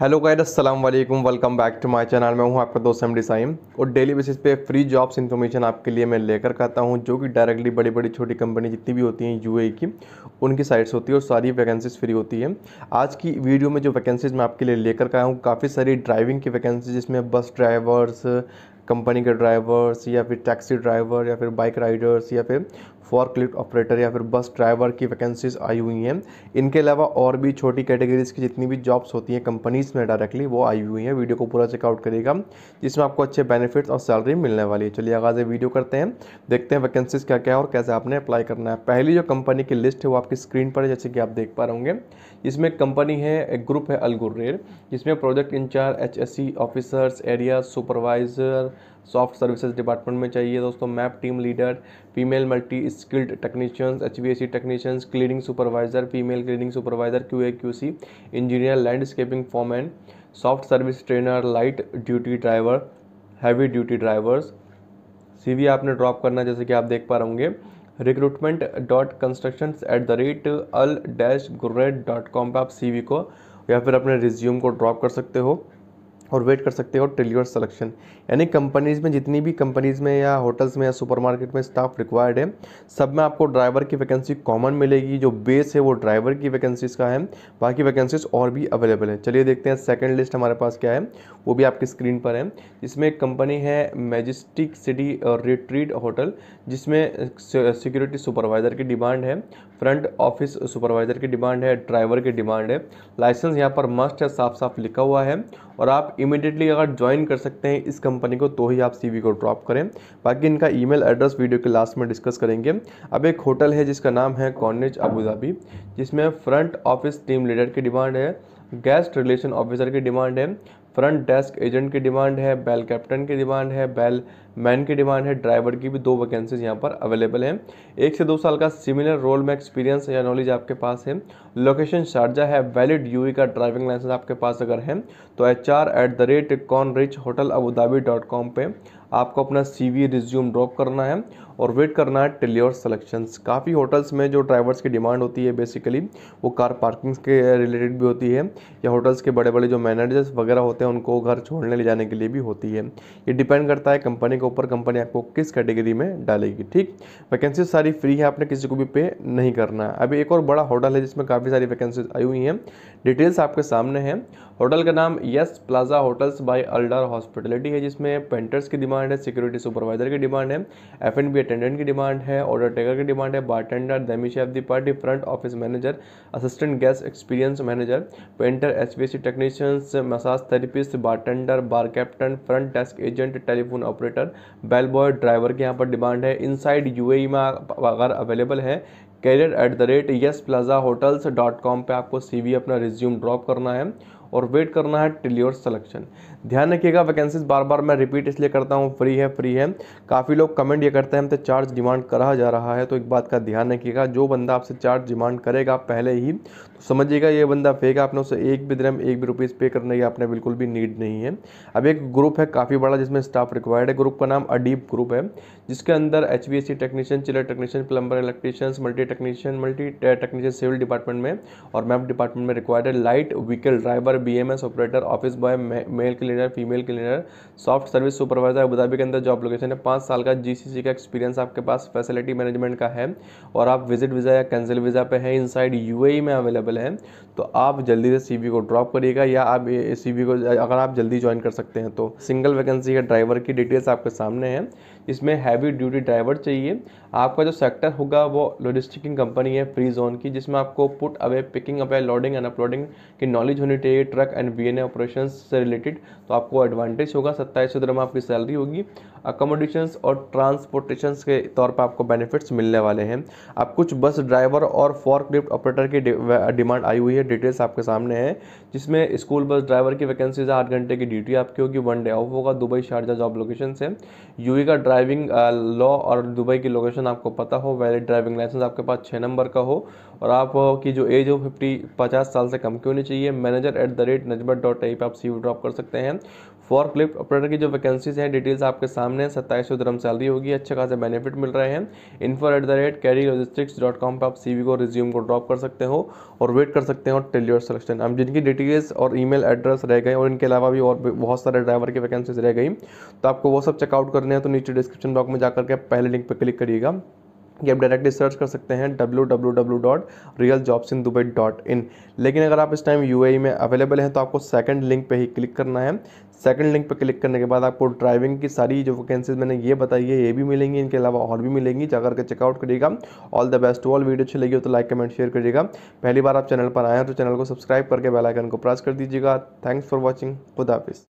hello guys अस्सलाम वालेकुम welcome back to my channel मैं हूं आपका दोस्त एमडी साइम और डेली बेसिस पे फ्री जॉब्स इन्फॉर्मेशन आपके लिए मैं लेकर आता हूं जो कि डायरेक्टली बड़ी बड़ी छोटी कंपनी जितनी भी होती हैं यूएई e की उनकी साइट्स होती है और सारी वैकेंसीज फ्री होती है आज की वीडियो में जो वैकेंसीज मैं आपके लिए लेकर आया हूँ काफ़ी सारी ड्राइविंग की वैकेंसी जिसमें बस ड्राइवर्स कंपनी के ड्राइवर्स या फिर टैक्सी ड्राइवर या फिर बाइक राइडर्स या फिर फॉरक्लिफ्ट ऑपरेटर या फिर बस ड्राइवर की वैकेंसीज आई हुई हैं इनके अलावा और भी छोटी कैटेगरीज की जितनी भी जॉब्स होती हैं कंपनीज में डायरेक्टली वो आई हुई हैं वीडियो को पूरा चेकआउट करिएगा जिसमें आपको अच्छे बेनिफिट्स और सैलरी मिलने वाली है चलिए आगाज़ वीडियो करते हैं देखते हैं वैकेंसीज क्या क्या है और कैसे आपने अप्लाई करना है पहली जो कंपनी की लिस्ट है वो आपकी स्क्रीन पर है जैसे कि आप देख पा रहे होंगे इसमें कंपनी है एक ग्रुप है अलगुर्रेर जिसमें project incharge H officers area supervisor soft services department में चाहिए दोस्तों MEP team leader female multi skilled technicians H V C technicians cleaning supervisor female cleaning supervisor Q A Q C engineer landscaping foreman soft service trainer light duty driver heavy duty drivers वी आपने drop करना जैसे कि आप देख पा रहे होंगे recruitment dot construction at the rate Al dash गुरेट डॉट कॉम पर आप सी को या फिर अपने रिज्यूम को ड्रॉप कर सकते हो और वेट कर सकते हो टिल योर सलेक्शन यानी कंपनीज़ में जितनी भी कंपनीज़ में या होटल्स में या सुपरमार्केट में स्टाफ रिक्वायर्ड है सब में आपको ड्राइवर की वैकेंसी कॉमन मिलेगी जो बेस है वो ड्राइवर की वैकेंसीज़ का है बाकी वैकेंसीज़ और भी अवेलेबल है चलिए देखते हैं सेकेंड लिस्ट हमारे पास क्या है वो भी आपकी स्क्रीन पर है इसमें एक कंपनी है मेजिस्टिक सिटी रिट्रीट होटल जिसमें सिक्योरिटी सुपरवाइज़र की डिमांड है फ्रंट ऑफिस सुपरवाइज़र की डिमांड है ड्राइवर की डिमांड है लाइसेंस यहाँ पर मस्ट है साफ साफ लिखा हुआ है और आप इमीडिएटली अगर ज्वाइन कर सकते हैं इस कंपनी को तो ही आप सीवी को ड्रॉप करें बाकी इनका ईमेल एड्रेस वीडियो के लास्ट में डिस्कस करेंगे अब एक होटल है जिसका नाम है कॉर्नेज अबूधाबी जिसमें फ्रंट ऑफिस टीम लीडर की डिमांड है गेस्ट रिलेशन ऑफिसर की डिमांड है फ्रंट डेस्क एजेंट की डिमांड है बैल कैप्टन की डिमांड है बैल मैन की डिमांड है ड्राइवर की भी दो वैकेंसीज यहाँ पर अवेलेबल है एक से दो साल का सिमिलर रोल में एक्सपीरियंस या नॉलेज आपके पास है लोकेशन शारजा है वैलिड यू e का ड्राइविंग लाइसेंस आपके पास अगर है तो H R at the rate Corniche hotel Dhabi dot com पर आपको अपना सी वी रिज्यूम ड्रॉप करना है और वेट करना है टिल योर सलेक्शंस काफ़ी होटल्स में जो ड्राइवर्स की डिमांड होती है बेसिकली वो कार पार्किंग्स के रिलेटेड भी होती है या होटल्स के बड़े बड़े जो मैनेजर्स वगैरह होते हैं उनको घर छोड़ने ले जाने के लिए भी होती है ये डिपेंड करता है कंपनी के के ऊपर कंपनी आपको किस कैटेगरी में डालेगी ठीक वैकेंसी सारी फ्री है आपने किसी को भी पे नहीं करना है अभी एक और बड़ा होटल है जिसमें काफ़ी सारी वैकेंसीज आई हुई हैं डिटेल्स आपके सामने हैं होटल का नाम Yas plaza hotels by Alder hospitality है जिसमें पेंटर्स की डिमांड है सिक्योरिटी सुपरवाइजर की डिमांड है एफ एंड बी अटेंडेंट की डिमांड है ऑर्डर टेकर की डिमांड है बारटेंडर दैमिश of the party front office manager assistant guest experience manager painter H P technicians massage therapist bartender bar captain front desk agent telephone operator bell boy driver के यहाँ पर demand है inside UAE में अगर available है career at the rate Yas plaza hotels dot com पर आपको सी अपना रिज्यूम ड्रॉप करना है और वेट करना है टिल योर सलेक्शन ध्यान रखिएगा वैकेंसीज बार बार मैं रिपीट इसलिए करता हूँ फ्री है फ्री है काफ़ी लोग कमेंट ये करते हैं हमसे चार्ज डिमांड करा जा रहा है तो एक बात का ध्यान रखिएगा जो बंदा आपसे चार्ज डिमांड करेगा पहले ही तो समझिएगा ये बंदा फेक आपने उसे एक भी दिन एक भी रुपीज़ पे करने की आपने बिल्कुल भी नीड नहीं है अब एक ग्रुप है काफ़ी बड़ा जिसमें स्टाफ रिक्वायर्ड है ग्रुप का नाम अडीप ग्रुप है जिसके अंदर H technician chiller technician plumber electrician multi technician multi technician civil department में और मैप डिपार्टमेंट में रिक्वायर्ड है light vehicle driver B M S operator office boy male cleaner female cleaner soft service supervisor Abu Dhabi के अंदर job location है पाँच साल का जी सी सी का एक्सपीरियंस आपके पास फैसिलिटी मैनेजमेंट का है और आप विजिट वीज़ा या कैंसिल वीज़ा पे है यू ए में अवेलेबल है तो आप जल्दी से सी वी को ड्रॉप करिएगा या आप सी वी को अगर आप जल्दी ज्वाइन कर सकते हैं तो सिंगल वैकेंसी है ड्राइवर की डिटेल्स आपके सामने हैं इसमें हैवी ड्यूटी ड्राइवर चाहिए आपका जो सेक्टर होगा वो लॉजिस्टिकिंग कंपनी है फ्री जोन की जिसमें आपको put away picking away loading and uploading की नॉलेज होनी चाहिए truck and B N operation से रिलेटेड तो आपको एडवांटेज होगा सत्ताईस सौ दरम आपकी सैलरी होगी अकोमोडेशन और ट्रांसपोर्टेशन के तौर पर आपको बेनिफिट्स मिलने वाले हैं आप कुछ बस ड्राइवर और फॉर्कलिफ्ट ऑपरेटर की डिमांड आई हुई है डिटेल्स आपके सामने हैं जिसमें स्कूल बस ड्राइवर की वैकेंसीज आठ घंटे की ड्यूटी आपकी होगी वन डे ऑफ होगा दुबई शारजा जॉब लोकेशन से यू का ड्राइविंग लॉ और दुबई की लोकेशन आपको पता हो वैलिड ड्राइविंग लाइसेंस आपके पास छः नंबर का हो और आपकी जो एज हो फिफ्टी पचास साल से कम की होनी चाहिए manager at the rate Najmat dot I पर आप सी ड्रॉप कर सकते हैं फॉर क्लिप ऑपरेटर की जो वैकेंसीज हैं डिटेल्स आपके सामने सत्ताईस सौ धर्म सैलरी होगी अच्छे खासे बेनिफिट मिल रहे हैं info at the rate Kerry logistics dot com पर आप सी को रिज्यूम को ड्रॉप कर सकते हो और वेट कर सकते हो टेल योर सिलेक्शन हम जिनकी डिटेल्स और ई एड्रेस रह गए और इनके अलावा भी और बहुत सारे ड्राइवर की वैकेंसीज रह गई तो आपको वो सब चेकआउट करने हैं तो नीचे डिस्क्रिप्शन बॉक्स में जाकर के पहले लिंक पर क्लिक करिएगा कि आप डायरेक्टली सर्च कर सकते हैं W W W dot real jobs in Dubai dot in लेकिन अगर आप इस टाइम यू e में अवेलेबल हैं तो आपको सेकंड लिंक पे ही क्लिक करना है सेकंड लिंक पे क्लिक करने के बाद आपको ड्राइविंग की सारी जो वैकेंसीज मैंने ये बताई है ये भी मिलेंगी इनके अलावा और भी मिलेंगी जाकर के चेकआउट करिएगा all the best to all video अच्छी लगी हो तो लाइक कमेंट शेयर करिएगा पहली बार आप चैनल पर आए हैं तो चैनल को सब्सक्राइब करके बेलाइकन को प्रेस कर दीजिएगा थैंक्स फॉर वॉचिंग खुदाफिस